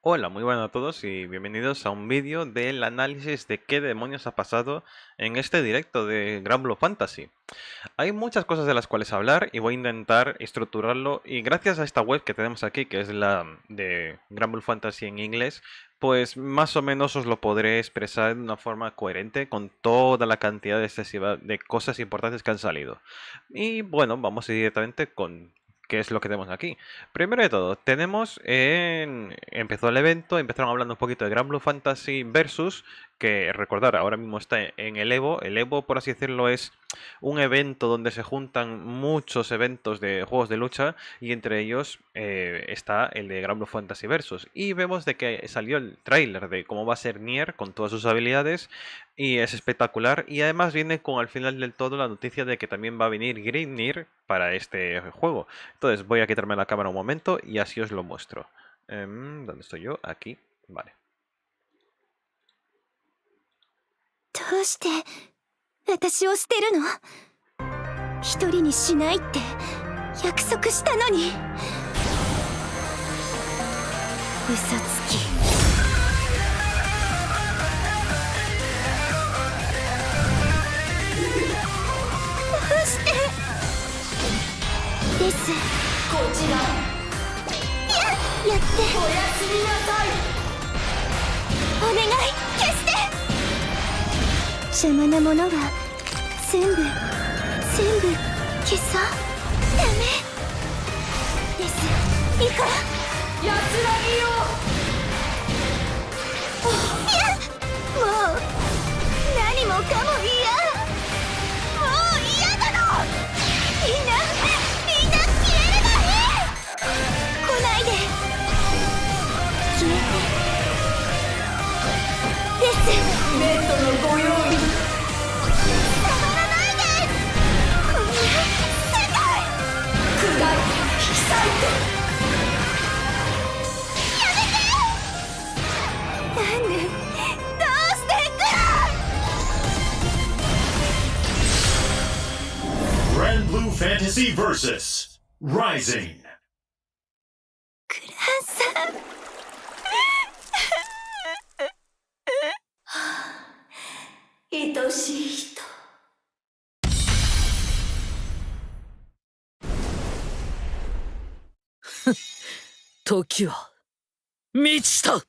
Hola, muy buenas a todos y bienvenidos a un vídeo del análisis de qué demonios ha pasado en este directo de Gran Fantasy. Hay muchas cosas de las cuales hablar y voy a intentar estructurarlo y gracias a esta web que tenemos aquí, que es la de Gran Fantasy en inglés, pues más o menos os lo podré expresar de una forma coherente con toda la cantidad excesiva de cosas importantes que han salido. Y bueno, vamos directamente con ¿Qué es lo que tenemos aquí? Primero de todo, tenemos Empezó el evento, empezaron hablando un poquito de Gran Blue Fantasy Versus, que recordar, ahora mismo está en el Evo. El Evo, por así decirlo, es un evento donde se juntan muchos eventos de juegos de lucha y entre ellos eh, está el de Granblue Fantasy Versus. Y vemos de que salió el trailer de cómo va a ser Nier con todas sus habilidades y es espectacular. Y además viene con al final del todo la noticia de que también va a venir Green Nier para este juego. Entonces voy a quitarme la cámara un momento y así os lo muestro. Em, ¿Dónde estoy yo? Aquí. Vale. どうして私を捨てるの一人にしないって約束したのに嘘つきどうしてですこちらややっておやすみなさいお願い邪魔なものは全部全部消そうダメです行こうらよいもう何もかも嫌 Fantasy vs. Rising クラさん愛しい人ふ時は満ちた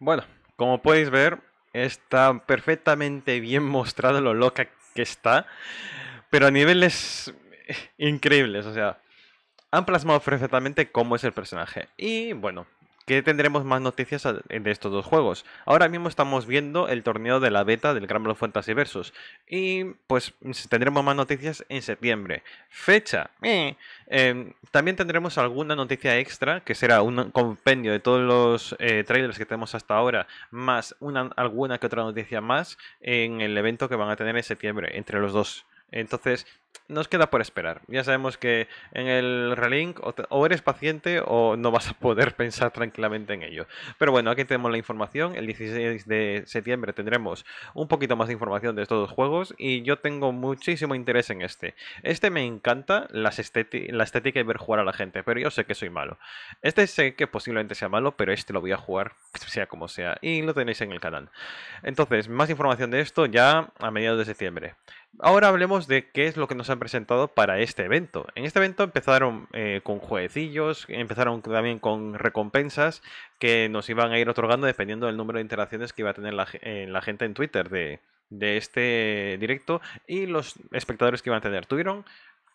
Bueno, como podéis ver, está perfectamente bien mostrado lo loca que está, pero a niveles increíbles, o sea, han plasmado perfectamente cómo es el personaje. Y bueno, que tendremos más noticias de estos dos juegos. Ahora mismo estamos viendo el torneo de la beta del Gran Blue Fantasy Versus y pues tendremos más noticias en septiembre. Fecha. Eh, em, también tendremos alguna noticia extra que será un compendio de todos los eh, trailers que tenemos hasta ahora más alguna que otra noticia más en el evento que van a tener en septiembre entre los dos. Entonces, nos queda por esperar. Ya sabemos que en el Relink o, eres paciente o no vas a poder pensar tranquilamente en ello. Pero bueno, aquí tenemos la información. El 16 de septiembre tendremos un poquito más de información de estos dos juegos y yo tengo muchísimo interés en este. Este me encanta la estética y ver jugar a la gente, pero yo sé que soy malo. Este sé que posiblemente sea malo, pero este lo voy a jugar sea como sea y lo tenéis en el canal. Entonces, más información de esto ya a mediados de septiembre. Ahora hablemos de qué es lo que nos han presentado para este evento. En este evento empezaron eh, con jueguecillos, empezaron también con recompensas que nos iban a ir otorgando dependiendo del número de interacciones que iba a tener la, eh, gente en Twitter de, de este directo y los espectadores que iban a tener. Tuvieron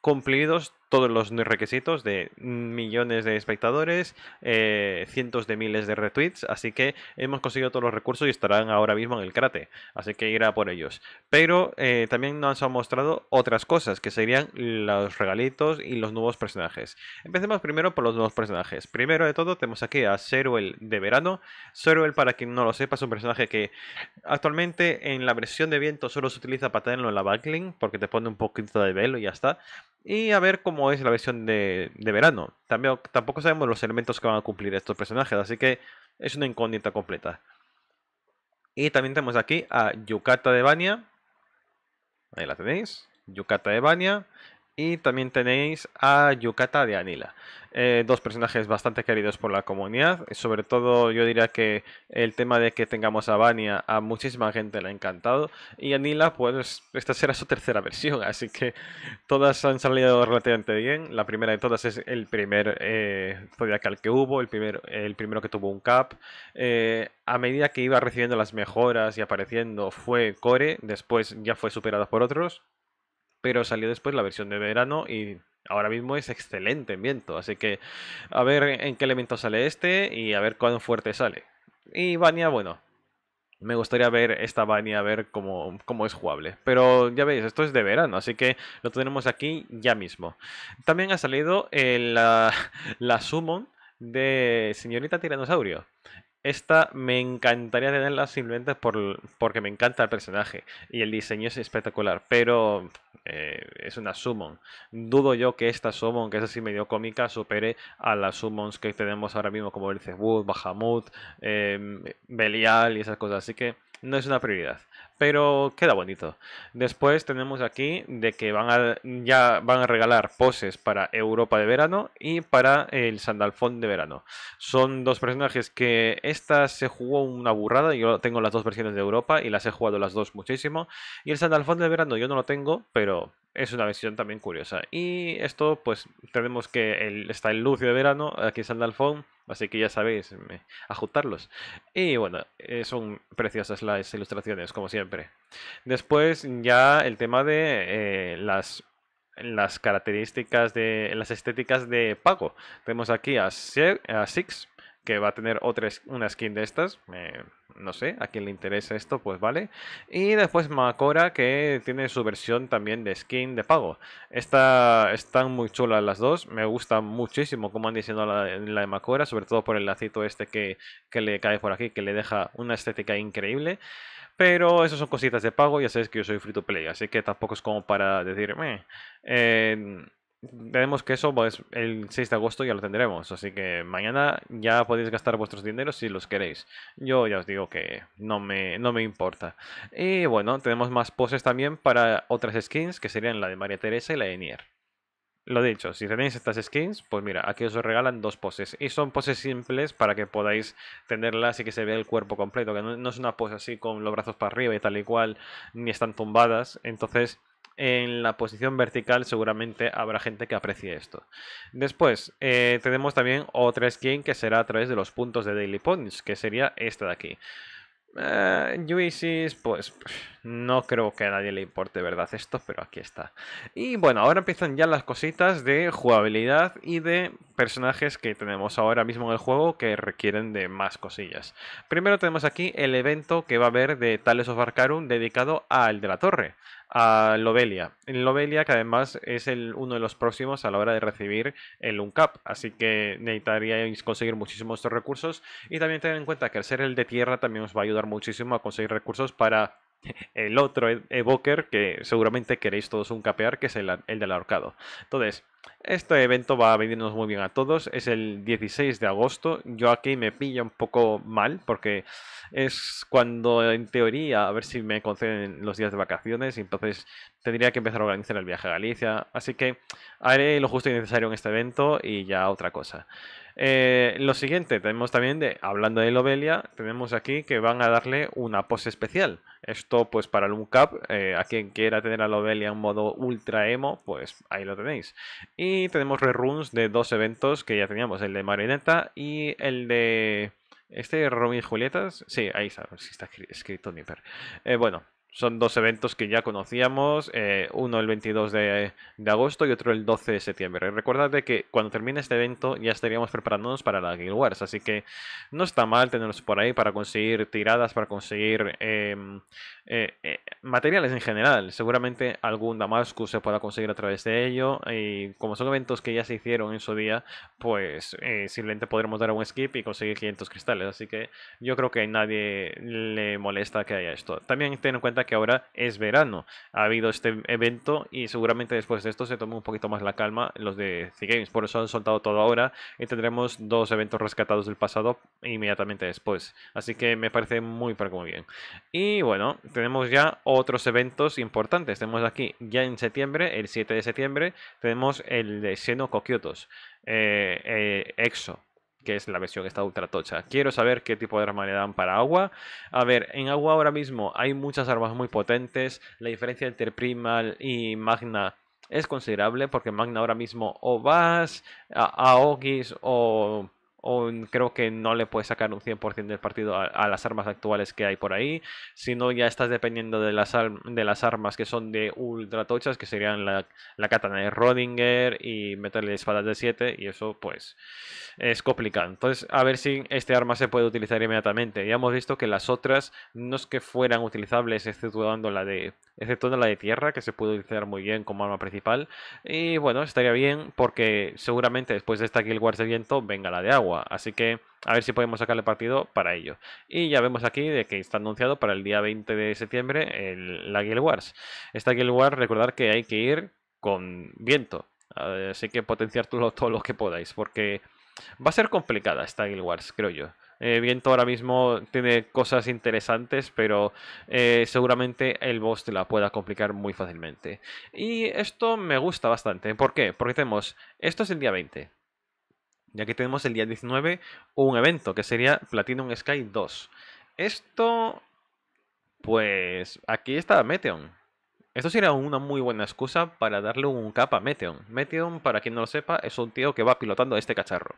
cumplidos todos los requisitos de millones de espectadores, eh, cientos de miles de retweets, así que hemos conseguido todos los recursos y estarán ahora mismo en el cráter, así que irá por ellos. Pero eh, también nos han mostrado otras cosas, que serían los regalitos y los nuevos personajes. Empecemos primero por los nuevos personajes. Primero de todo tenemos aquí a Seruel de verano. Seruel, para quien no lo sepa, es un personaje que actualmente en la versión de viento solo se utiliza para tenerlo en la backlink, porque te pone un poquito de velo y ya está y a ver cómo es la versión de, verano. También, tampoco sabemos los elementos que van a cumplir estos personajes, así que es una incógnita completa. Y también tenemos aquí a Yucata de Bania. Ahí la tenéis. Yukata de Bania. Y también tenéis a Yucata de Anila. Eh, dos personajes bastante queridos por la comunidad. Sobre todo yo diría que el tema de que tengamos a Vania a muchísima gente le ha encantado. Y a Nila, pues esta será su tercera versión, así que todas han salido relativamente bien. La primera de todas es el primer eh, Zodiacal que hubo, el, el primero que tuvo un cap. Eh, a medida que iba recibiendo las mejoras y apareciendo fue Core, después ya fue superada por otros. Pero salió después la versión de verano y ahora mismo es excelente en viento. Así que a ver en qué elemento sale este y a ver cuán fuerte sale. Y Vania, bueno, me gustaría ver esta Vania, a ver cómo, es jugable. Pero ya veis, esto es de verano, así que lo tenemos aquí ya mismo. También ha salido eh, la, la Summon de Señorita Tiranosaurio. Esta me encantaría tenerla simplemente por, porque me encanta el personaje y el diseño es espectacular, pero eh, es una summon. Dudo yo que esta summon, que es así medio cómica, supere a las summons que tenemos ahora mismo como el Bahamut, eh, Belial y esas cosas, así que no es una prioridad pero queda bonito. Después tenemos aquí de que van a, ya van a regalar poses para Europa de verano y para el Sandalfón de verano. Son dos personajes que esta se jugó una burrada, yo tengo las dos versiones de Europa y las he jugado las dos muchísimo. Y el Sandalfón de verano yo no lo tengo, pero es una versión también curiosa. Y esto, pues tenemos que está el Lucio de verano, aquí Sandalfón, Así que ya sabéis, ajustarlos. Y bueno, eh, son preciosas las ilustraciones, como siempre. Después ya el tema de eh, las, las características de las estéticas de pago. Tenemos aquí a, a Six, que va a tener otra, una skin de estas. no sé, a quién le interesa esto, pues vale. Y después Macora, que tiene su versión también de skin de pago. Esta, están muy chulas las dos, me gusta muchísimo como han diciendo la, de Macora, sobre todo por el lacito este que, que le cae por aquí, que le deja una estética increíble. Pero esas son cositas de pago, ya sabéis que yo soy free to play, así que tampoco es como para decirme... Eh, tenemos que eso, pues el 6 de agosto ya lo tendremos. Así que mañana ya podéis gastar vuestros dineros si los queréis. Yo ya os digo que no me, no me importa. Y bueno, tenemos más poses también para otras skins, que serían la de María Teresa y la de Nier. Lo dicho, si tenéis estas skins, pues mira, aquí os regalan dos poses. Y son poses simples para que podáis tenerlas y que se vea el cuerpo completo. Que no, no es una pose así con los brazos para arriba y tal y cual, ni están tumbadas. Entonces en la posición vertical seguramente habrá gente que aprecie esto. Después eh, tenemos también otra skin que será a través de los puntos de Daily Points, que sería esta de aquí. Eh, pues... No creo que a nadie le importe, ¿verdad? Esto, pero aquí está. Y bueno, ahora empiezan ya las cositas de jugabilidad y de personajes que tenemos ahora mismo en el juego que requieren de más cosillas. Primero tenemos aquí el evento que va a haber de Tales of Arcarum dedicado al de la torre, a Lobelia. Lobelia que además es el, uno de los próximos a la hora de recibir el UNCAP, así que necesitaríais conseguir muchísimos recursos y también tener en cuenta que al ser el de tierra también os va a ayudar muchísimo a conseguir recursos para el otro e-, evoker que seguramente queréis todos un capear, que es el, del ahorcado. Entonces, este evento va a venirnos muy bien a todos, es el 16 de agosto, yo aquí me pilla un poco mal porque es cuando en teoría a ver si me conceden los días de vacaciones y entonces tendría que empezar a organizar el viaje a Galicia, así que haré lo justo y necesario en este evento y ya otra cosa. Eh, lo siguiente, tenemos también, de, hablando de Lobelia, tenemos aquí que van a darle una pose especial. Esto pues para el Uncap, eh, a quien quiera tener a Lovelia en modo ultra emo, pues ahí lo tenéis. Y tenemos reruns de dos eventos que ya teníamos, el de Marinetta y el de... ¿Este Robin Julietas? Sí, ahí está, escrito Nipper. Eh, bueno, son dos eventos que ya conocíamos, eh, uno el 22 de, agosto y otro el 12 de septiembre. Recuerda que cuando termine este evento ya estaríamos preparándonos para la Guild Wars, así que no está mal tenerlos por ahí para conseguir tiradas, para conseguir em, eh, eh, materiales en general. Seguramente algún Damascus se pueda conseguir a través de ello y como son eventos que ya se hicieron en su día, pues simplemente podremos dar un skip y conseguir 500 cristales, así que yo creo que a nadie le molesta que haya esto. También ten en cuenta que ahora es verano. Ha habido este evento y seguramente después de esto se tomó un poquito más la calma los de Sea Games. Por eso han soltado todo ahora y tendremos dos eventos rescatados del pasado inmediatamente después. Así que me parece muy, muy bien. Y bueno, tenemos ya otros eventos importantes. Tenemos aquí ya en septiembre, el 7 de septiembre, tenemos el de seno Kokyotos, eh, eh, EXO que es la versión esta ultra tocha. Quiero saber qué tipo de arma le dan para agua. A ver, en agua ahora mismo hay muchas armas muy potentes. La diferencia entre Primal y Magna es considerable porque Magna ahora mismo o vas a Ogis o creo que no le puedes sacar un 100% del partido a, las armas actuales que hay por ahí, Si no ya estás dependiendo de las, de las armas que son de ultra tochas, que serían la, katana de Rodinger y meterle espadas de 7, y eso pues es complicado. Entonces, a ver si este arma se puede utilizar inmediatamente. Ya hemos visto que las otras no es que fueran utilizables, exceptuando la de, la de tierra, que se puede utilizar muy bien como arma principal, y bueno, estaría bien porque seguramente después de esta Guild Wars de viento venga la de agua. Así que a ver si podemos sacarle partido para ello. Y ya vemos aquí de que está anunciado para el día 20 de septiembre el, la Guild Wars. Esta Guild Wars, recordar que hay que ir con viento. Así que potenciar todo, lo que podáis, porque va a ser complicada esta Guild Wars, creo yo. Eh, viento ahora mismo tiene cosas interesantes, pero eh, seguramente el boss te la pueda complicar muy fácilmente. Y esto me gusta bastante. ¿Por qué? Porque tenemos... Esto es el día 20 ya que tenemos el día 19 un evento que sería Platinum Sky 2. Esto, pues aquí está Meteon. Esto sería una muy buena excusa para darle un cap a Meteon. Meteon, para quien no lo sepa, es un tío que va pilotando este cacharro.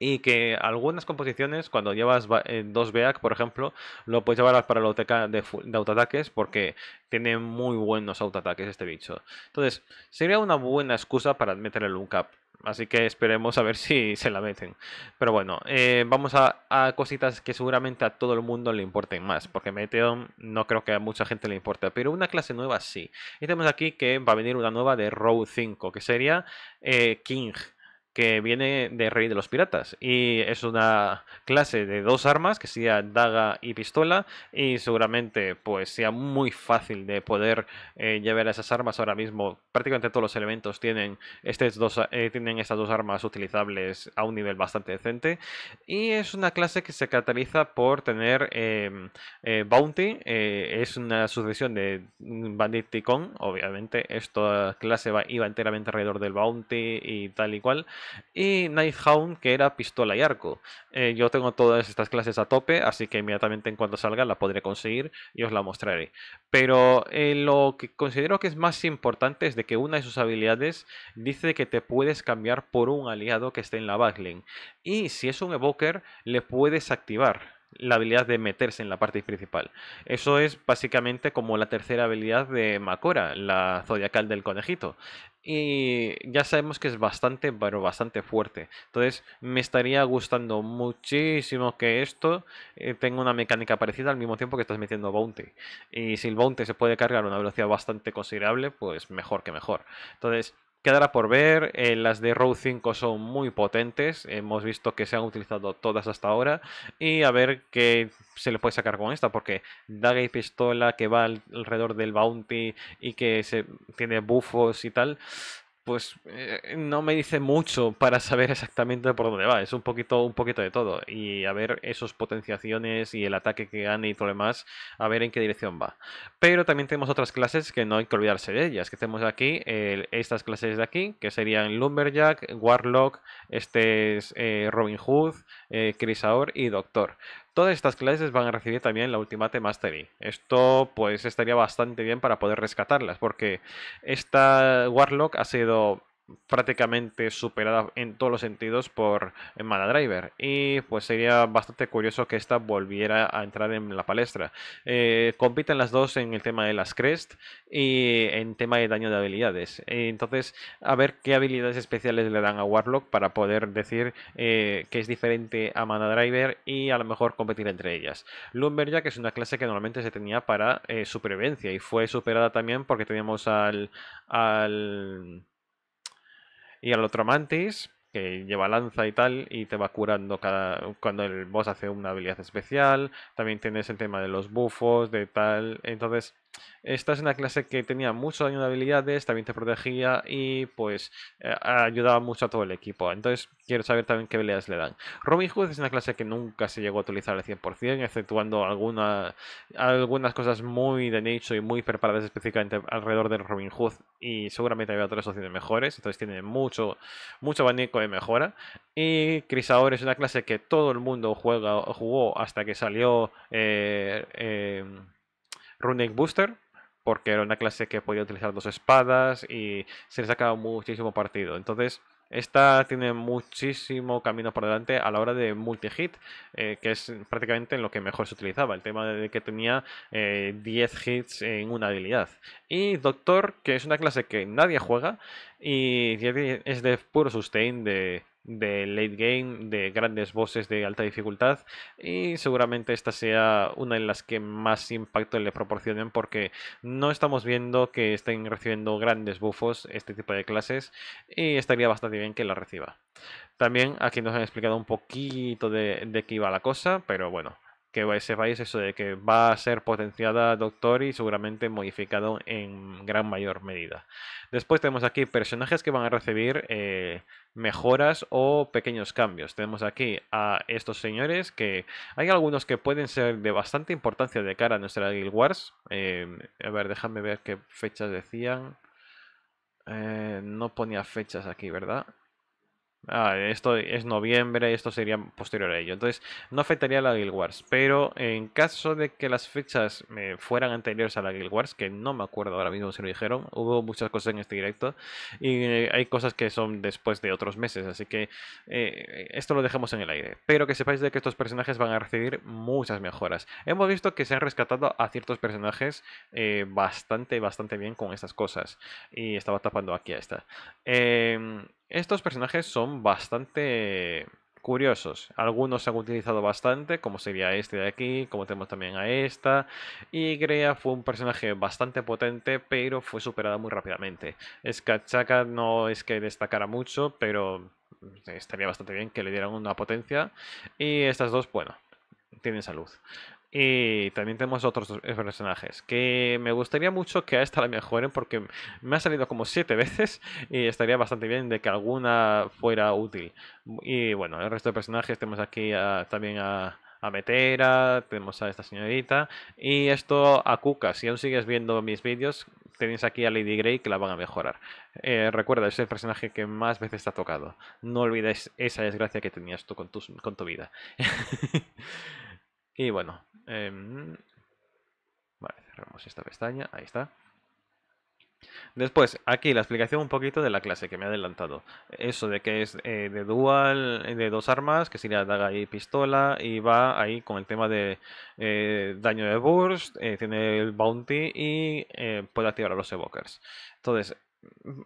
Y que algunas composiciones, cuando llevas eh, dos BAC, por ejemplo, lo puedes llevar para la de, de autoataques porque tiene muy buenos autoataques este bicho. Entonces, sería una buena excusa para meterle un cap. Así que esperemos a ver si se la meten. Pero bueno, eh, vamos a, cositas que seguramente a todo el mundo le importen más. Porque Meteon no creo que a mucha gente le importe. Pero una clase nueva sí. Y tenemos aquí que va a venir una nueva de Row 5, que sería eh, King que viene de Rey de los Piratas. Y es una clase de dos armas, que sea daga y pistola, y seguramente pues sea muy fácil de poder llevar eh, llevar esas armas ahora mismo. Prácticamente todos los elementos tienen, dos, eh, tienen estas dos armas utilizables a un nivel bastante decente. Y es una clase que se caracteriza por tener em, eh, Bounty, es una sucesión de Bandit Ticón, obviamente esta clase va, iba enteramente alrededor del Bounty y tal y cual y Nighthound que era pistola y arco. Eh, yo tengo todas estas clases a tope, así que inmediatamente en cuanto salga la podré conseguir y os la mostraré. Pero eh, lo que considero que es más importante es de que una de sus habilidades dice que te puedes cambiar por un aliado que esté en la backlink Y si es un evoker, le puedes activar la habilidad de meterse en la parte principal. Eso es básicamente como la tercera habilidad de Makora, la zodiacal del conejito. Y ya sabemos que es bastante, pero bastante fuerte. Entonces me estaría gustando muchísimo que esto eh, tenga una mecánica parecida al mismo tiempo que estás metiendo Bounty. Y si el Bounty se puede cargar a una velocidad bastante considerable, pues mejor que mejor. Entonces Quedará por ver, eh, las de Row 5 son muy potentes, hemos visto que se han utilizado todas hasta ahora y a ver qué se le puede sacar con esta, porque daga y pistola que va alrededor del bounty y que se tiene buffos y tal, pues eh, no me dice mucho para saber exactamente por dónde va. Es un poquito, un poquito de todo. Y a ver esos potenciaciones y el ataque que gane y todo lo demás, a ver en qué dirección va. Pero también tenemos otras clases que no hay que olvidarse de ellas. Que tenemos aquí estas clases de aquí, que serían Lumberjack, Warlock, este es, eh, Robin Hood, eh, Crisaur y Doctor. Todas estas clases van a recibir también la Ultimate Mastery. Esto pues estaría bastante bien para poder rescatarlas, porque esta Warlock ha sido prácticamente superada en todos los sentidos por eh, Mana Driver y pues sería bastante curioso que esta volviera a entrar en la palestra eh, compiten las dos en el tema de las crest y en tema de daño de habilidades entonces a ver qué habilidades especiales le dan a Warlock para poder decir eh, que es diferente a Mana Driver y a lo mejor competir entre ellas Lumberjack es una clase que normalmente se tenía para supervivencia y fue superada también porque teníamos al al y al otro mantis, que lleva lanza y tal, y te va curando cada cuando el boss hace una habilidad especial. También tienes el tema de los bufos, de tal. Entonces, esta es una clase que tenía mucho daño de habilidades, también te protegía y pues eh, ayudaba mucho a todo el equipo. Entonces quiero saber también qué habilidades le dan. Robin Hood es una clase que nunca se llegó a utilizar al 100%, exceptuando algunas cosas muy de nicho y muy preparadas específicamente alrededor del Robin Hood y seguramente había otras opciones mejores, entonces tiene mucho, mucho abanico de mejora. Y Crisador es una clase que todo el mundo juega, jugó hasta que salió... Eh, eh, Runic Booster, porque era una clase que podía utilizar dos espadas y se le sacaba muchísimo partido. Entonces, esta tiene muchísimo camino por delante a la hora de multi-hit, eh, que es prácticamente en lo que mejor se utilizaba. El tema de que tenía 10 eh, hits en una habilidad. Y Doctor, que es una clase que nadie juega y es de puro sustain de de late game, de grandes bosses de alta dificultad y seguramente esta sea una de las que más impacto le proporcionen porque no estamos viendo que estén recibiendo grandes buffos este tipo de clases y estaría bastante bien que la reciba. También aquí nos han explicado un poquito de, de qué iba la cosa, pero bueno, que sepáis eso de que va a ser potenciada Doctor y seguramente modificado en gran mayor medida. Después tenemos aquí personajes que van a recibir eh, mejoras o pequeños cambios. Tenemos aquí a estos señores que hay algunos que pueden ser de bastante importancia de cara a nuestra Guild Wars. Eh, a ver, déjame ver qué fechas decían. Eh, no ponía fechas aquí, ¿verdad? Ah, esto es noviembre y esto sería posterior a ello. Entonces, no afectaría a la Guild Wars. Pero en caso de que las fechas eh, fueran anteriores a la Guild Wars, que no me acuerdo ahora mismo si lo dijeron, hubo muchas cosas en este directo y eh, hay cosas que son después de otros meses. Así que eh, esto lo dejamos en el aire. Pero que sepáis de que estos personajes van a recibir muchas mejoras. Hemos visto que se han rescatado a ciertos personajes bastante, bastante bien con estas cosas. Y estaba tapando aquí a esta. Eh estos personajes son bastante curiosos. Algunos se han utilizado bastante, como sería este de aquí, como tenemos también a esta. Y Grea fue un personaje bastante potente, pero fue superada muy rápidamente. Skachaka no es que destacara mucho, pero estaría bastante bien que le dieran una potencia. Y estas dos, bueno, tienen salud. Y también tenemos otros personajes que me gustaría mucho que a esta la mejoren porque me ha salido como siete veces y estaría bastante bien de que alguna fuera útil. Y bueno, el resto de personajes tenemos aquí también a, a Metera, tenemos a esta señorita y esto a Kuka. Si aún sigues viendo mis vídeos, tenéis aquí a Lady Grey que la van a mejorar. Eh, recuerda, es el personaje que más veces te ha tocado. No olvides esa desgracia que tenías tú con con tu vida. y bueno, Em, vale, cerramos esta pestaña, ahí está. Después, aquí la explicación un poquito de la clase que me ha adelantado. Eso de que es eh, de dual, de dos armas, que sería daga y pistola, y va ahí con el tema de eh, daño de burst, eh, tiene el bounty y puede activar a los evokers. Entonces,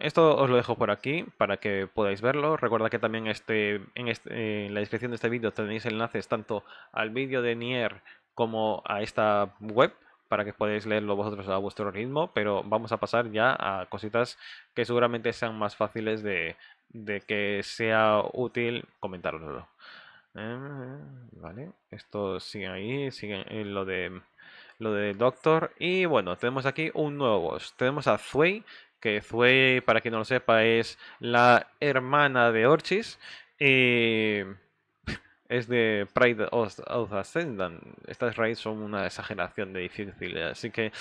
esto os lo dejo por aquí para que podáis verlo. Recuerda que también este, este, en la descripción de este vídeo tenéis enlaces tanto al vídeo de Nier como a esta web para que podáis leerlo vosotros a vuestro ritmo, pero vamos a pasar ya a cositas que seguramente sean más fáciles de, que sea útil comentároslo. Eh, vale, esto sigue ahí, siguen en lo de lo de Doctor. Y bueno, tenemos aquí un nuevo boss. Tenemos a Zuey, que Zuey, para quien no lo sepa, es la hermana de Orchis. Y es de Pride of, Ascendant. Estas raids son una exageración de difícil, así que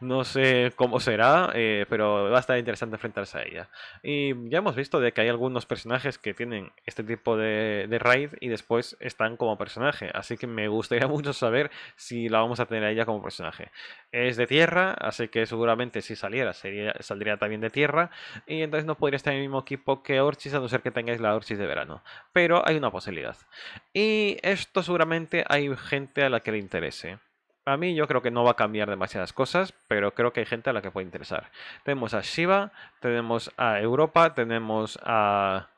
no sé cómo será, eh, pero va a estar interesante enfrentarse a ella. Y ya hemos visto de que hay algunos personajes que tienen este tipo de, raid y después están como personaje, así que me gustaría mucho saber si la vamos a tener a ella como personaje. Es de tierra, así que seguramente si saliera sería, saldría también de tierra y entonces no podría estar en el mismo equipo que Orchis a no ser que tengáis la Orchis de verano, pero hay una posibilidad. Y esto seguramente hay gente a la que le interese. A mí yo creo que no va a cambiar demasiadas cosas, pero creo que hay gente a la que puede interesar. Tenemos a Shiva, tenemos a Europa, tenemos a...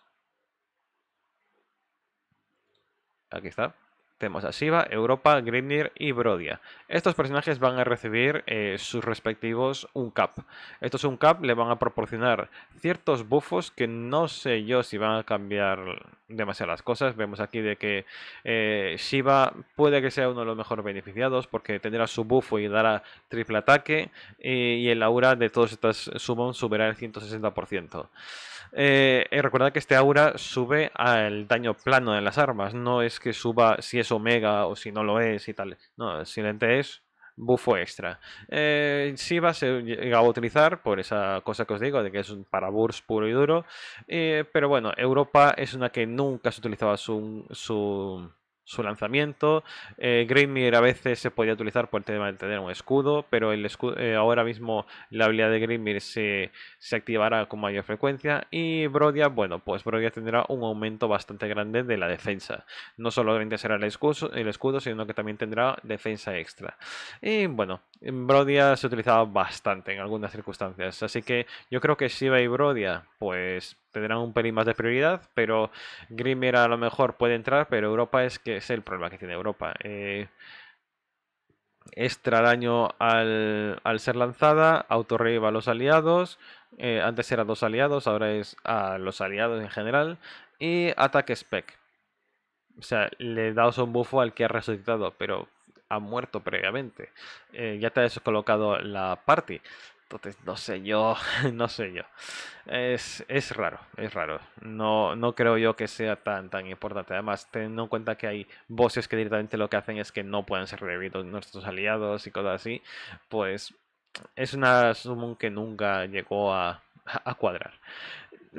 Aquí está. Tenemos a Shiva, Europa, Grimnir y Brodia. Estos personajes van a recibir eh, sus respectivos Uncap. Estos Uncap le van a proporcionar ciertos buffos que no sé yo si van a cambiar demasiadas cosas. Vemos aquí de que eh, Shiva puede que sea uno de los mejores beneficiados porque tendrá su buffo y dará triple ataque. y el aura de todos estos summons subirá el 160%. Y eh, eh, recordad que este aura sube al daño plano de las armas. No es que suba si es omega o si no lo es y tal. No, simplemente es bufo extra. Eh, va se llega a utilizar por esa cosa que os digo de que es un para puro y duro. Eh, pero bueno, Europa es una que nunca se utilizaba su su lanzamiento. Eh, a veces se podía utilizar por el tema de tener un escudo, pero el eh, ahora mismo la habilidad de Grimir se, se, activará con mayor frecuencia. Y Brodia, bueno, pues Brodia tendrá un aumento bastante grande de la defensa. No solamente será el escudo, el escudo sino que también tendrá defensa extra. Y bueno, Brodia se utilizado bastante en algunas circunstancias, así que yo creo que Shiva y Brodia, pues tendrán un pelín más de prioridad, pero Grimir a lo mejor puede entrar, pero Europa es que es el problema que tiene Europa. Eh, extra daño al, ser lanzada, autorriba a los aliados, eh, antes era dos aliados, ahora es a los aliados en general, y ataque spec. O sea, le daos un buffo al que ha resucitado, pero ha muerto previamente. Eh, ya te has colocado la party. Entonces, no sé yo, no sé yo. Es, raro, es raro. No, no creo yo que sea tan, tan importante. Además, teniendo en cuenta que hay voces que directamente lo que hacen es que no puedan ser revividos nuestros aliados y cosas así, pues es una summon que nunca llegó a, cuadrar.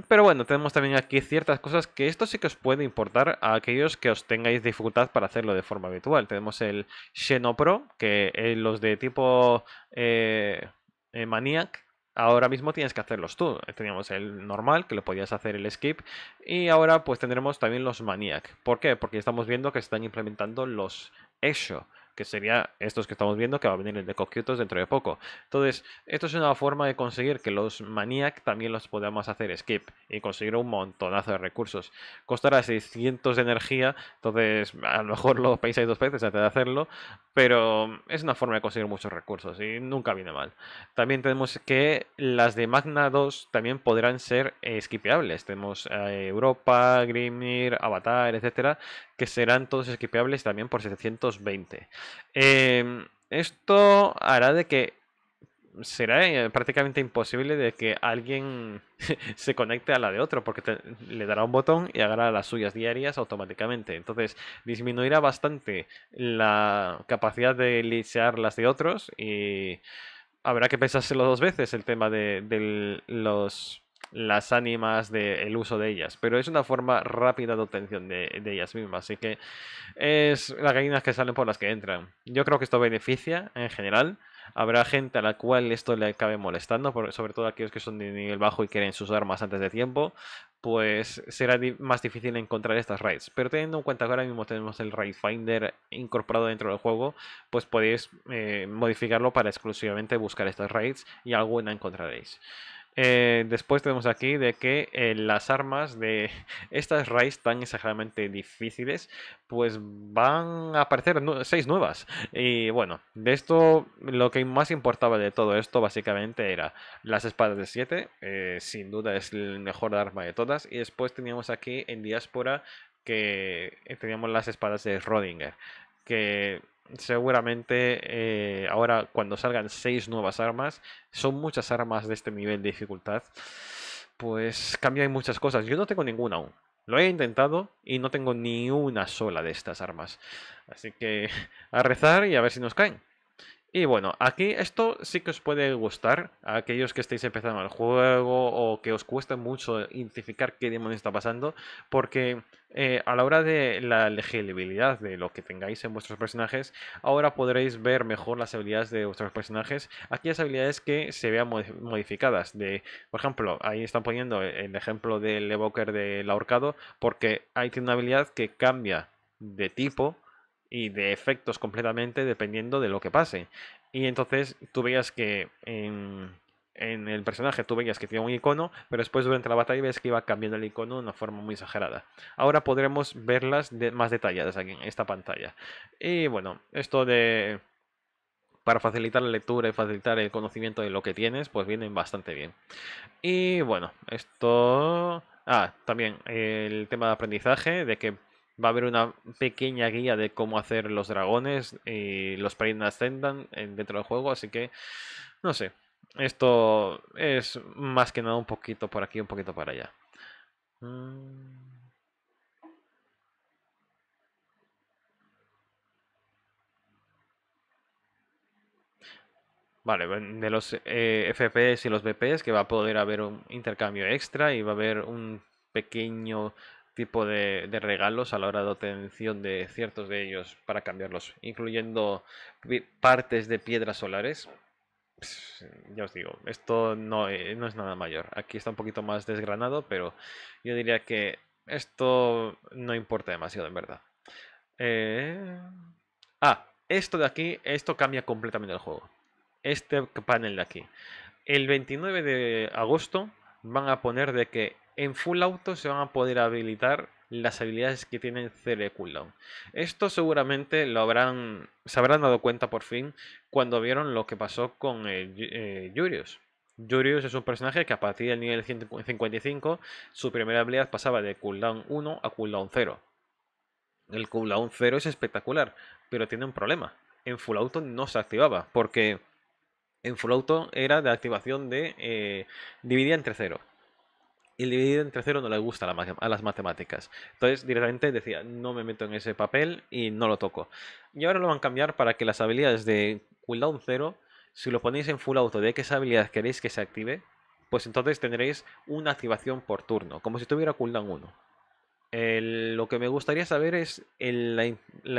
Pero bueno, tenemos también aquí ciertas cosas que esto sí que os puede importar a aquellos que os tengáis dificultad para hacerlo de forma habitual. Tenemos el Xenopro, que eh, los de tipo eh, eh, Maniac, ahora mismo tienes que hacerlos tú. Teníamos el normal, que lo podías hacer el skip, y ahora pues tendremos también los Maniac. ¿Por qué? Porque estamos viendo que se están implementando los eso que sería estos que estamos viendo, que va a venir el de Cocutos dentro de poco. Entonces, esto es una forma de conseguir que los Maniac también los podamos hacer skip y conseguir un montonazo de recursos. Costará 600 de energía, entonces a lo mejor lo pensáis dos veces antes de hacerlo, pero es una forma de conseguir muchos recursos y nunca viene mal. También tenemos que las de Magna 2 también podrán ser eh, skipeables. Tenemos eh, Europa, grimir Avatar, etcétera, que serán todos skipeables también por 720. Em, esto hará de que será eh, prácticamente imposible de que alguien se conecte a la de otro, porque le dará un botón y hará las suyas diarias automáticamente. Entonces, disminuirá bastante la capacidad de lisear las de otros y habrá que pensárselo dos veces el tema de los las ánimas del uso de ellas, pero es una forma rápida de obtención de, ellas mismas, así que es las gallinas que salen por las que entran. Yo creo que esto beneficia en general, habrá gente a la cual esto le acabe molestando, sobre todo aquellos que son de nivel bajo y quieren sus armas antes de tiempo, pues será más difícil encontrar estas raids. Pero teniendo en cuenta que ahora mismo tenemos el Raid Finder incorporado dentro del juego, pues podéis eh, modificarlo para exclusivamente buscar estas raids y alguna encontraréis. Eh, después tenemos aquí de que eh, las armas de estas raíz tan exageradamente difíciles, pues van a aparecer seis nuevas. Y bueno, de esto lo que más importaba de todo esto básicamente era las espadas de 7, eh, sin duda es el mejor arma de todas. Y después teníamos aquí en diáspora que teníamos las espadas de Rodinger, que seguramente eh, ahora cuando salgan seis nuevas armas, son muchas armas de este nivel de dificultad, pues cambian muchas cosas. Yo no tengo ninguna aún. Lo he intentado y no tengo ni una sola de estas armas. Así que a rezar y a ver si nos caen. Y bueno, aquí esto sí que os puede gustar a aquellos que estéis empezando el juego o que os cuesta mucho identificar qué demonios está pasando, porque eh, a la hora de la legibilidad de lo que tengáis en vuestros personajes, ahora podréis ver mejor las habilidades de vuestros personajes, aquellas habilidades que se vean modificadas. De, por ejemplo, ahí están poniendo el ejemplo del evoker del ahorcado, porque ahí tiene una habilidad que cambia de tipo y de efectos completamente dependiendo de lo que pase. Y entonces tú veías que en, el personaje tú veías que tenía un icono, pero después durante la batalla ves que iba cambiando el icono de una forma muy exagerada. Ahora podremos verlas más detalladas aquí en esta pantalla. Y bueno, esto de... Para facilitar la lectura y facilitar el conocimiento de lo que tienes, pues vienen bastante bien. Y bueno, esto Ah, también el tema de aprendizaje, de que Va a haber una pequeña guía de cómo hacer los dragones y los Pain tendan dentro del juego, así que no sé. Esto es más que nada un poquito por aquí, un poquito para allá. Mm. Vale, de los eh, FPS y los BPs que va a poder haber un intercambio extra y va a haber un pequeño tipo de, regalos a la hora de obtención de ciertos de ellos para cambiarlos, incluyendo partes de piedras solares. ya os digo, esto eh, no, es nada mayor. Aquí está un poquito más desgranado, pero yo diría que esto no importa demasiado, en verdad. Eh, ah, esto de aquí, esto cambia completamente el juego. Este panel de aquí. El 29 de agosto van a poner de que en full auto se van a poder habilitar las habilidades que tienen de cooldown. Esto seguramente lo habrán, se habrán dado cuenta por fin cuando vieron lo que pasó con eh, eh, Yurius. es un personaje que a partir del nivel 155 su primera habilidad pasaba de cooldown 1 a cooldown 0. El cooldown 0 es espectacular, pero tiene un problema. En full auto no se activaba porque en full auto era de activación de dividir eh, dividida entre 0 y dividido entre cero no le gusta a, las matemáticas. Entonces directamente decía, no me meto en ese papel y no lo toco. Y ahora lo van a cambiar para que las habilidades de cooldown 0, si lo ponéis en full auto de que esa habilidad queréis que se active, pues entonces tendréis una activación por turno, como si tuviera cooldown 1. lo que me gustaría saber es la,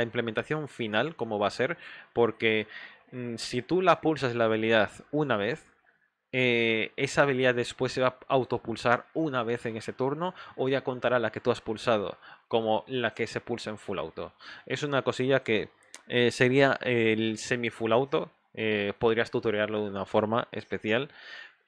implementación final, cómo va a ser, porque mm, si tú la pulsas la habilidad una vez, eh, esa habilidad después se va a autopulsar una vez en ese turno o ya contará la que tú has pulsado como la que se pulsa en full auto. Es una cosilla que eh, sería el semi full auto, eh, podrías tutoriarlo de una forma especial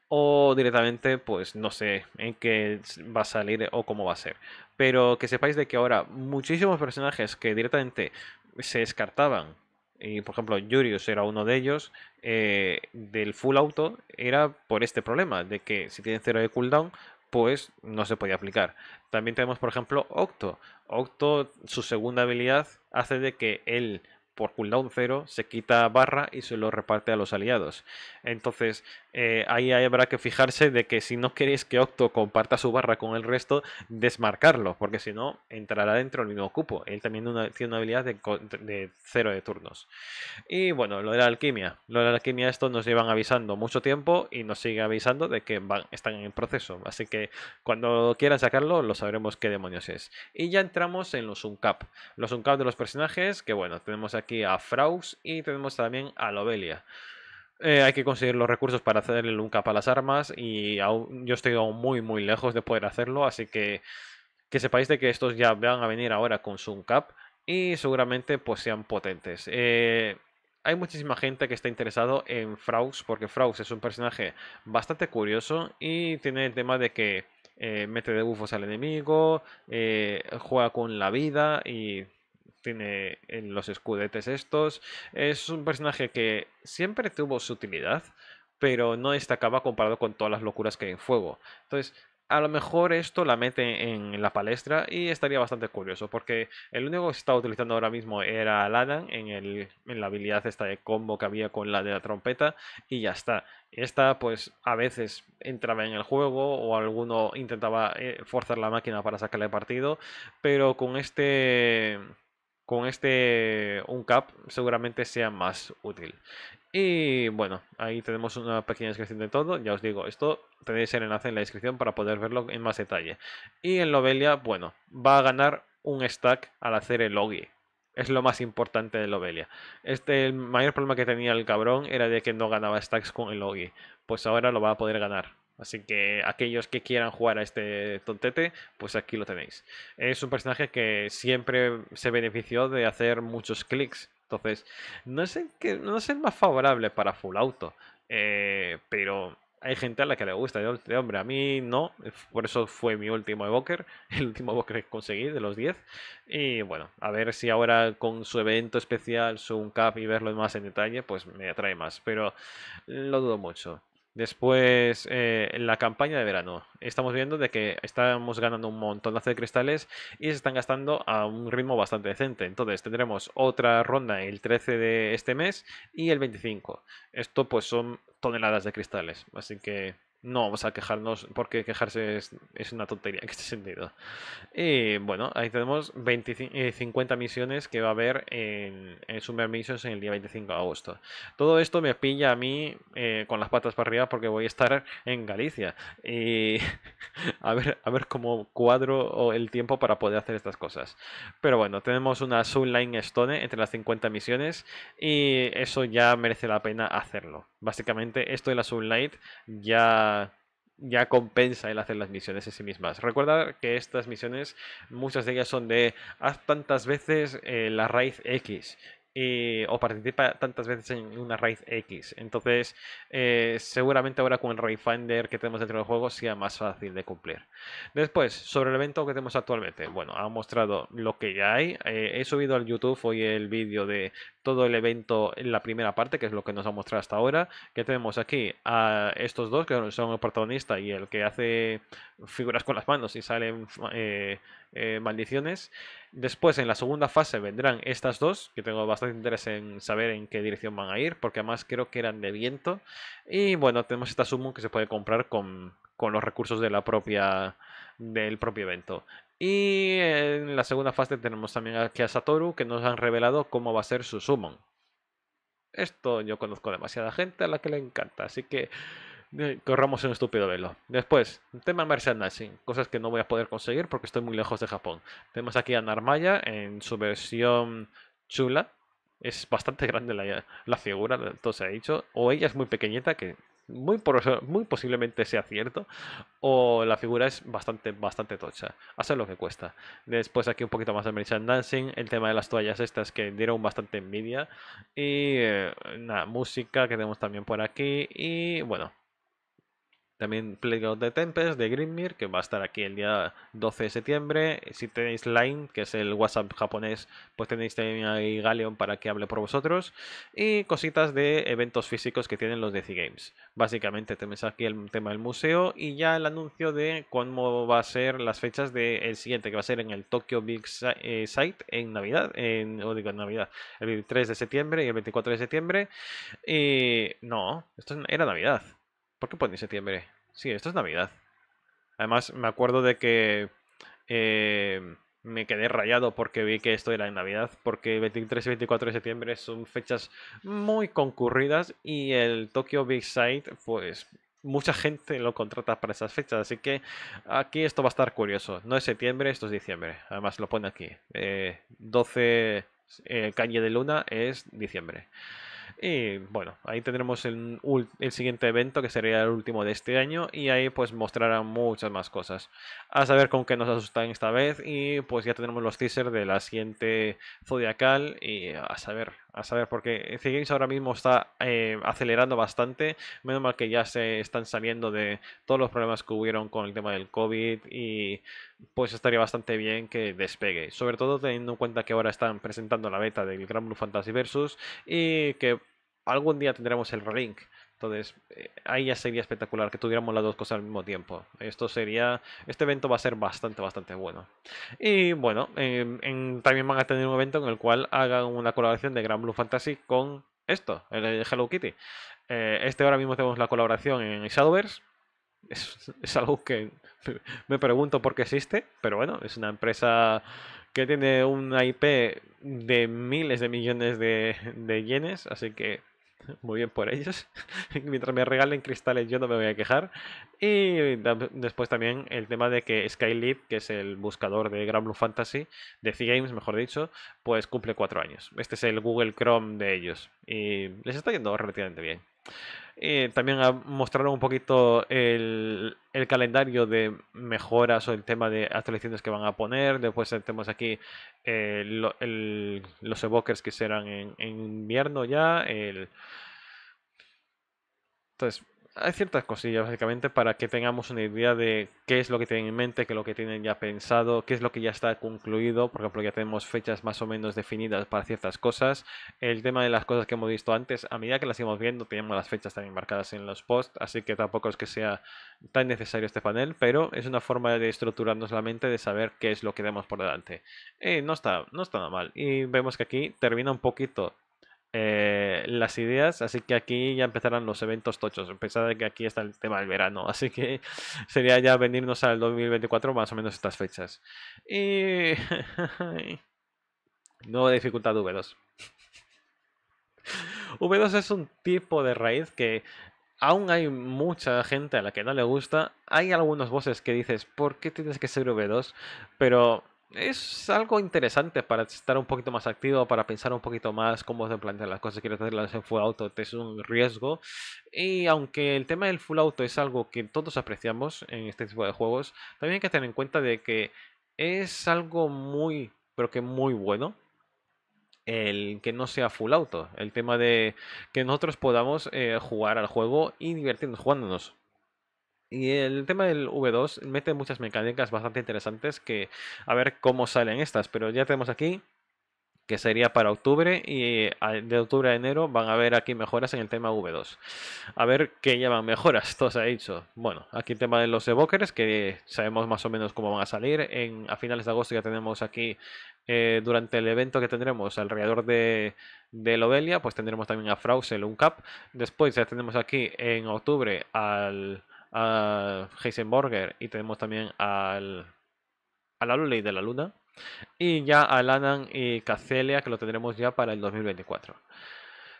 o directamente pues no sé en qué va a salir o cómo va a ser. Pero que sepáis de que ahora muchísimos personajes que directamente se descartaban y por ejemplo Yurius era uno de ellos, eh, del full auto era por este problema, de que si tienen cero de cooldown, pues no se podía aplicar. También tenemos por ejemplo Octo. Octo, su segunda habilidad hace de que él por cooldown 0 se quita barra y se lo reparte a los aliados. Entonces eh, ahí habrá que fijarse de que si no queréis que Octo comparta su barra con el resto, desmarcarlo, porque si no entrará dentro el mismo cupo. Él también tiene una habilidad de, cero de turnos. Y bueno, lo de la alquimia. Lo de la alquimia, esto nos llevan avisando mucho tiempo y nos sigue avisando de que están en proceso. Así que cuando quieran sacarlo, lo sabremos qué demonios es. Y ya entramos en los uncap. Los uncap de los personajes, que bueno, tenemos aquí aquí a Fraus y tenemos también a Lobelia. Eh, hay que conseguir los recursos para hacerle un cap a las armas y yo estoy aún muy muy lejos de poder hacerlo, así que que sepáis de que estos ya van a venir ahora con su Cap y seguramente pues sean potentes. Eh, hay muchísima gente que está interesado en Fraus porque Fraus es un personaje bastante curioso y tiene el tema de que eh, mete debufos al enemigo, juega con la vida y tiene en los escudetes estos. Es un personaje que siempre tuvo su utilidad, pero no destacaba comparado con todas las locuras que hay en fuego. Entonces, a lo mejor esto la mete en la palestra y estaría bastante curioso, porque el único que se estaba utilizando ahora mismo era aladdin, en, en la habilidad esta de combo que había con la de la trompeta y ya está. Esta pues a veces entraba en el juego o alguno intentaba eh, forzar la máquina para sacarle partido, pero con este con este un cap seguramente sea más útil. Y bueno, ahí tenemos una pequeña descripción de todo. Ya os digo, esto tenéis el enlace en la descripción para poder verlo en más detalle. Y en Lobelia, bueno, va a ganar un stack al hacer el logi Es lo más importante de Lobelia. Este, el mayor problema que tenía el cabrón era de que no ganaba stacks con el logi Pues ahora lo va a poder ganar. Así que aquellos que quieran jugar a este tontete, pues aquí lo tenéis. Es un personaje que siempre se benefició de hacer muchos clics. Entonces, no es el, que, no es el más favorable para Full Auto, eh, pero hay gente a la que le gusta. De hombre, a mí no. Por eso fue mi último evoker. El último evoker que conseguí de los 10. Y bueno, a ver si ahora con su evento especial, su uncap y verlo más en detalle, pues me atrae más. Pero lo dudo mucho. Después, eh, en la campaña de verano, estamos viendo de que estamos ganando un montón de cristales y se están gastando a un ritmo bastante decente. Entonces, tendremos otra ronda el 13 de este mes y el 25. Esto pues son toneladas de cristales, así que no vamos a quejarnos porque quejarse es, una tontería en este sentido. Y eh, bueno, ahí tenemos 50 eh, misiones que va a haber en, en, Summer Missions en el día 25 de agosto. Todo esto me pilla a mí eh, con las patas para arriba porque voy a estar en Galicia. Y a ver, a ver cómo cuadro el tiempo para poder hacer estas cosas. Pero bueno, tenemos una Sunline Stone entre las 50 misiones y eso ya merece la pena hacerlo. Básicamente, esto de la Sunlight ya ya compensa el hacer las misiones en sí mismas. Recuerda que estas misiones, muchas de ellas son de haz tantas veces eh, la raíz X eh, o participa tantas veces en una raid X. Entonces, eh, seguramente ahora con el raid finder que tenemos dentro del juego sea más fácil de cumplir. Después, sobre el evento que tenemos actualmente, bueno, ha mostrado lo que ya hay. Eh, he subido al YouTube hoy el vídeo de todo el evento en la primera parte, que es lo que nos ha mostrado hasta ahora. Que tenemos aquí a estos dos, que son el protagonista y el que hace figuras con las manos y salen eh, maldiciones. Después, en la segunda fase, vendrán estas dos, que tengo bastante interés en saber en qué dirección van a ir, porque además creo que eran de viento. Y bueno, tenemos esta summon que se puede comprar con, con los recursos de la propia, del propio evento. Y en la segunda fase tenemos también aquí a Satoru, que nos han revelado cómo va a ser su summon. Esto yo conozco demasiada gente a la que le encanta, así que corramos un estúpido velo. Después, tema Dancing, cosas que no voy a poder conseguir porque estoy muy lejos de Japón. Tenemos aquí a Narmaya en su versión chula. Es bastante grande la, figura, todo se ha dicho. O ella es muy pequeñita, que muy, muy posiblemente sea cierto, o la figura es bastante, bastante tocha. Hace lo que cuesta. Después aquí un poquito más de Dancing, el tema de las toallas estas que dieron bastante envidia, y eh, nada, música que tenemos también por aquí, y bueno, también playout de Tempest de Grimmir, que va a estar aquí el día 12 de septiembre. Si tenéis Line, que es el WhatsApp japonés, pues tenéis también ahí Galeon para que hable por vosotros. Y cositas de eventos físicos que tienen los DC Games. Básicamente tenéis aquí el tema del museo y ya el anuncio de cómo va a ser las fechas del siguiente, que va a ser en el Tokyo Big eh, Site en Navidad, en, o digo en Navidad, el 3 de septiembre y el 24 de septiembre. Y no, esto era Navidad. ¿Por qué pone septiembre? Sí, esto es Navidad. Además, me acuerdo de que eh, me quedé rayado porque vi que esto era en Navidad, porque 23 y 24 de septiembre son fechas muy concurridas y el Tokyo Big Sight, pues mucha gente lo contrata para esas fechas, así que aquí esto va a estar curioso. No es septiembre, esto es diciembre. Además lo pone aquí. 12 eh, eh, calle de luna es diciembre. Y bueno, ahí tendremos el, siguiente evento que sería el último de este año y ahí pues mostrarán muchas más cosas. A saber con qué nos asustan esta vez y pues ya tenemos los teasers de la siguiente zodiacal y a saber, a saber, porque Games ahora mismo está eh, acelerando bastante, menos mal que ya se están saliendo de todos los problemas que hubieron con el tema del COVID y pues estaría bastante bien que despegue, sobre todo teniendo en cuenta que ahora están presentando la beta del Gran Blue Fantasy Versus y que algún día tendremos el relink. Entonces, eh, ahí ya sería espectacular que tuviéramos las dos cosas al mismo tiempo. Esto sería. Este evento va a ser bastante, bastante bueno. Y bueno, em, en, también van a tener un evento en el cual hagan una colaboración de Gran Blue Fantasy con esto, el, de Hello Kitty. Eh, este ahora mismo tenemos la colaboración en Shadowverse. Es, algo que me pregunto por qué existe, pero bueno, es una empresa que tiene una IP de miles de millones de, de yenes, así que muy bien por ellos. Mientras me regalen cristales yo no me voy a quejar. Y después también el tema de que Skylip, que es el buscador de Grand Blue Fantasy, de C-Games mejor dicho, pues cumple cuatro años. Este es el Google Chrome de ellos. Y les está yendo relativamente bien. Eh, también mostraron un poquito el, calendario de mejoras o el tema de actualizaciones que van a poner. Después tenemos aquí eh, los evokers que serán en, invierno ya. Entonces, hay ciertas cosillas básicamente para que tengamos una idea de qué es lo que tienen en mente, qué es lo que tienen ya pensado, qué es lo que ya está concluido. Por ejemplo, ya tenemos fechas más o menos definidas para ciertas cosas. El tema de las cosas que hemos visto antes, a medida que las íbamos viendo, tenemos las fechas también marcadas en los posts, así que tampoco es que sea tan necesario este panel, pero es una forma de estructurarnos la mente, de saber qué es lo que tenemos por delante. Eh, no, está, no está nada mal. Y vemos que aquí termina un poquito eh, las ideas, así que aquí ya empezarán los eventos tochos, pensad que aquí está el tema del verano, así que sería ya venirnos al 2024 más o menos estas fechas. Y... Nueva dificultad V2. V2 es un tipo de raíz que aún hay mucha gente a la que no le gusta. Hay algunos voces que dices, ¿por qué tienes que ser V2? Pero es algo interesante para estar un poquito más activo, para pensar un poquito más cómo se plantean las cosas. quieres hacerlas en full auto, es un riesgo. Y aunque el tema del full auto es algo que todos apreciamos en este tipo de juegos, también hay que tener en cuenta de que es algo muy, pero que muy bueno el que no sea full auto. El tema de que nosotros podamos eh, jugar al juego y divertirnos jugándonos. Y el tema del V2 mete muchas mecánicas bastante interesantes que a ver cómo salen estas, pero ya tenemos aquí que sería para octubre y de octubre a enero van a haber aquí mejoras en el tema V2. A ver qué llevan mejoras, todo se ha dicho. Bueno, aquí el tema de los evokers que sabemos más o menos cómo van a salir. a finales de agosto ya tenemos aquí eh, durante el evento que tendremos alrededor de, de Lobelia, pues tendremos también a Frausel, un cap. Después ya tenemos aquí en octubre al a Heisenberger y tenemos también al, a la de la Luna. Y ya a Lanan y Cacelia, que lo tendremos ya para el 2024.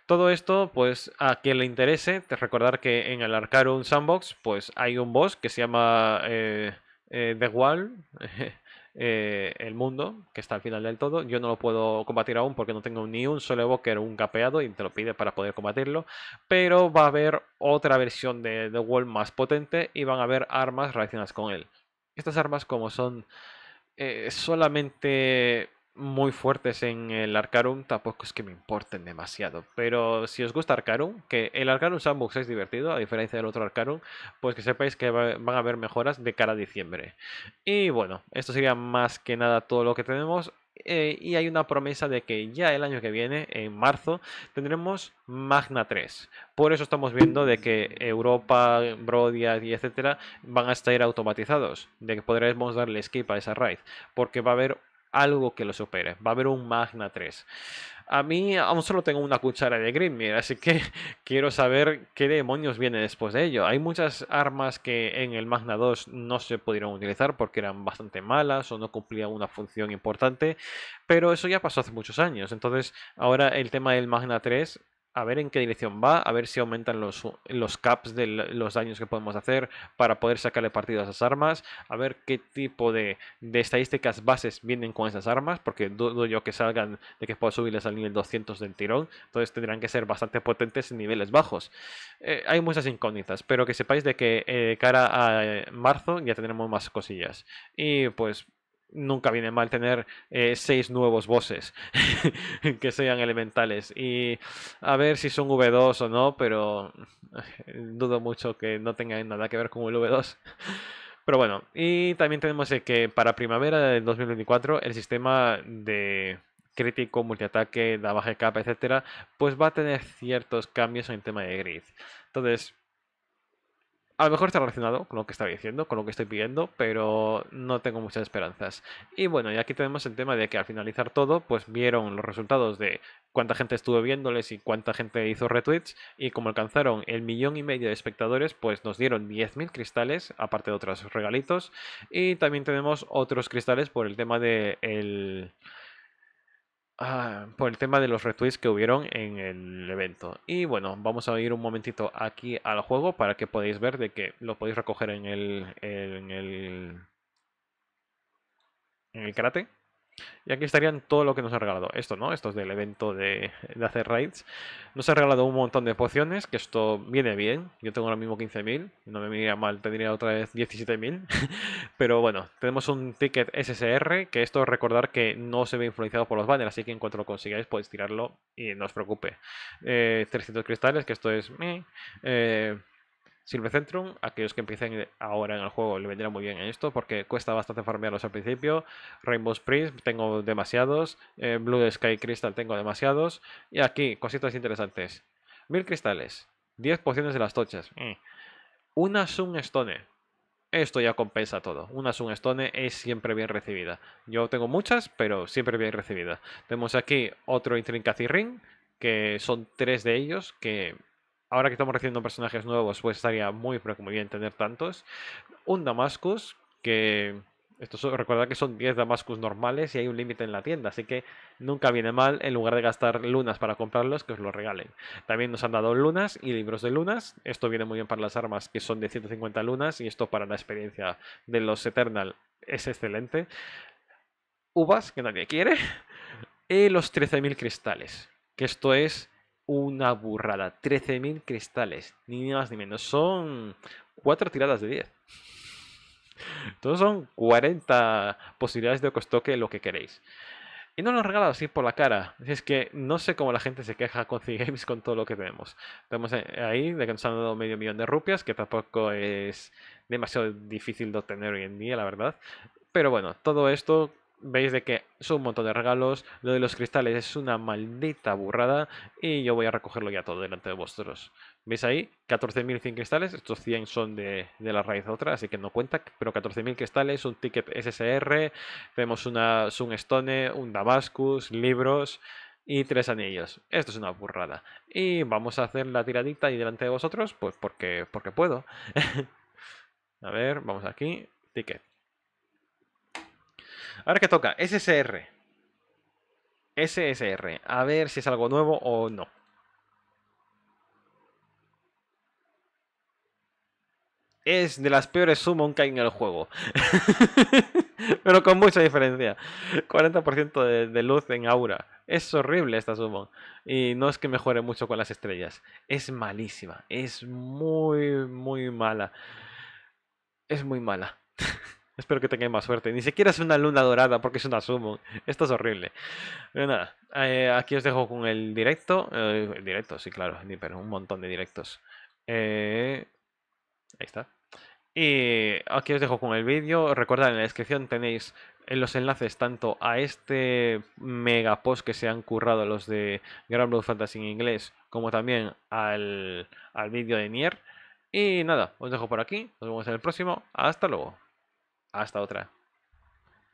Todo esto, pues a quien le interese, recordar que en el Arcarum Sandbox, pues hay un boss que se llama eh, eh, The Wall. Eh, eh, el mundo, que está al final del todo. Yo no lo puedo combatir aún porque no tengo ni un solo evoker un capeado y te lo pide para poder combatirlo. Pero va a haber otra versión de The Wall más potente y van a haber armas relacionadas con él. Estas armas como son eh, solamente muy fuertes en el Arcarum, tampoco es que me importen demasiado. Pero si os gusta Arcarum, que el Arcarum Sandbox es divertido, a diferencia del otro Arcarum, pues que sepáis que van a haber mejoras de cara a diciembre. Y bueno, esto sería más que nada todo lo que tenemos. Eh, y hay una promesa de que ya el año que viene, en marzo, tendremos Magna 3. Por eso estamos viendo de que Europa, Brodia y etcétera van a estar automatizados, de que podremos darle skip a esa raid, porque va a haber algo que lo supere. Va a haber un Magna 3. A mí aún solo tengo una cuchara de Grimnir, así que quiero saber qué demonios viene después de ello. Hay muchas armas que en el Magna 2 no se pudieron utilizar porque eran bastante malas o no cumplían una función importante, pero eso ya pasó hace muchos años. Entonces, ahora el tema del Magna 3 a ver en qué dirección va, a ver si aumentan los, los caps de los daños que podemos hacer para poder sacarle partido a esas armas, a ver qué tipo de, estadísticas bases vienen con esas armas, porque dudo yo que salgan de que pueda subirles al nivel 200 del tirón, entonces tendrán que ser bastante potentes en niveles bajos. Eh, hay muchas incógnitas, pero que sepáis de que eh, cara a eh, marzo ya tendremos más cosillas. Y pues nunca viene mal tener eh, seis nuevos bosses que sean elementales. Y a ver si son V2 o no, pero eh, dudo mucho que no tengan nada que ver con el V2. Pero bueno, y también tenemos que para primavera del 2024 el sistema de crítico, multiataque, da baja capa, etcétera, pues va a tener ciertos cambios en el tema de grid. Entonces, a lo mejor está relacionado con lo que estaba diciendo, con lo que estoy pidiendo, pero no tengo muchas esperanzas. Y bueno, y aquí tenemos el tema de que al finalizar todo, pues vieron los resultados de cuánta gente estuvo viéndoles y cuánta gente hizo retweets, y como alcanzaron el millón y medio de espectadores, pues nos dieron 10.000 cristales, aparte de otros regalitos, y también tenemos otros cristales por el tema de Ah, por el tema de los retweets que hubieron en el evento. Y bueno, vamos a ir un momentito aquí al juego para que podáis ver de que lo podéis recoger en el, en el, en el karate. Y aquí estarían todo lo que nos ha regalado. Esto, ¿no? Esto es del evento de, hacer raids. Nos ha regalado un montón de pociones, que esto viene bien. Yo tengo ahora mismo 15.000, no me miraría mal, tendría otra vez 17.000. Pero bueno, tenemos un ticket SSR, que esto recordar que no se ve influenciado por los banners, así que en cuanto lo consigáis podéis tirarlo y no os preocupe. 300 eh, cristales, que esto es... Eh, Silvercentrum, aquellos que empiecen ahora en el juego le vendrá muy bien en esto porque cuesta bastante farmearlos al principio. Rainbow Springs tengo demasiados. Eh, Blue Sky Crystal tengo demasiados. Y aquí, cositas interesantes. Mil cristales. 10 pociones de las tochas. Mm. Una Una Stone. Esto ya compensa todo. Una Stone es siempre bien recibida. Yo tengo muchas, pero siempre bien recibida. Tenemos aquí otro Intrincacy Ring, que son tres de ellos, que ahora que estamos recibiendo personajes nuevos, pues estaría muy, pero muy bien tener tantos. Un Damascus, que esto recuerda que son 10 Damascus normales y hay un límite en la tienda, así que nunca viene mal en lugar de gastar lunas para comprarlos que os lo regalen. También nos han dado lunas y libros de lunas. Esto viene muy bien para las armas que son de 150 lunas y esto para la experiencia de los Eternal es excelente. Uvas que nadie quiere y los 13.000 cristales, que esto es una burrada. 13.000 cristales, ni más ni menos. Son 4 tiradas de 10. todos son 40 posibilidades de que lo que queréis. Y no lo regalado así por la cara. es que no sé cómo la gente se queja con Games con todo lo que tenemos. Tenemos ahí de que nos han dado medio millón de rupias, que tampoco es demasiado difícil de obtener hoy en día, la verdad. Pero bueno, todo esto veis de que son un montón de regalos, lo de los cristales es una maldita burrada y yo voy a recogerlo ya todo delante de vosotros. ¿Veis ahí? 14.100 cristales, estos 100 son de, la raíz otra, así que no cuenta, pero 14.000 cristales, un ticket SSR, Vemos una Stone, un Damascus, libros y tres anillos. Esto es una burrada. Y vamos a hacer la tiradita ahí delante de vosotros, pues porque, porque puedo. a ver, vamos aquí, ticket. Ahora que toca, SSR. SSR. A ver si es algo nuevo o no. Es de las peores summon que hay en el juego. Pero con mucha diferencia. 40% de, de, luz en aura. Es horrible esta summon. Y no es que mejore mucho con las estrellas. Es malísima. Es muy, muy mala. Es muy mala. Espero que tengáis más suerte. Ni siquiera es una luna dorada porque es una sumo. Esto es horrible. Pero nada, eh, aquí os dejo con el directo. Eh, directo, sí, claro. Pero un montón de directos. Eh, ahí está. Y aquí os dejo con el vídeo. Recordad, en la descripción tenéis los enlaces tanto a este mega post que se han currado los de Grand Blue Fantasy en inglés, como también al, al vídeo de Nier. Y nada, os dejo por aquí. Nos vemos en el próximo. Hasta luego. Hasta otra.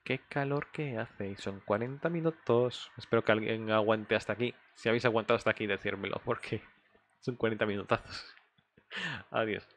Qué calor que hace. y Son 40 minutos. Espero que alguien aguante hasta aquí. Si habéis aguantado hasta aquí, decírmelo, porque son 40 minutazos. Adiós.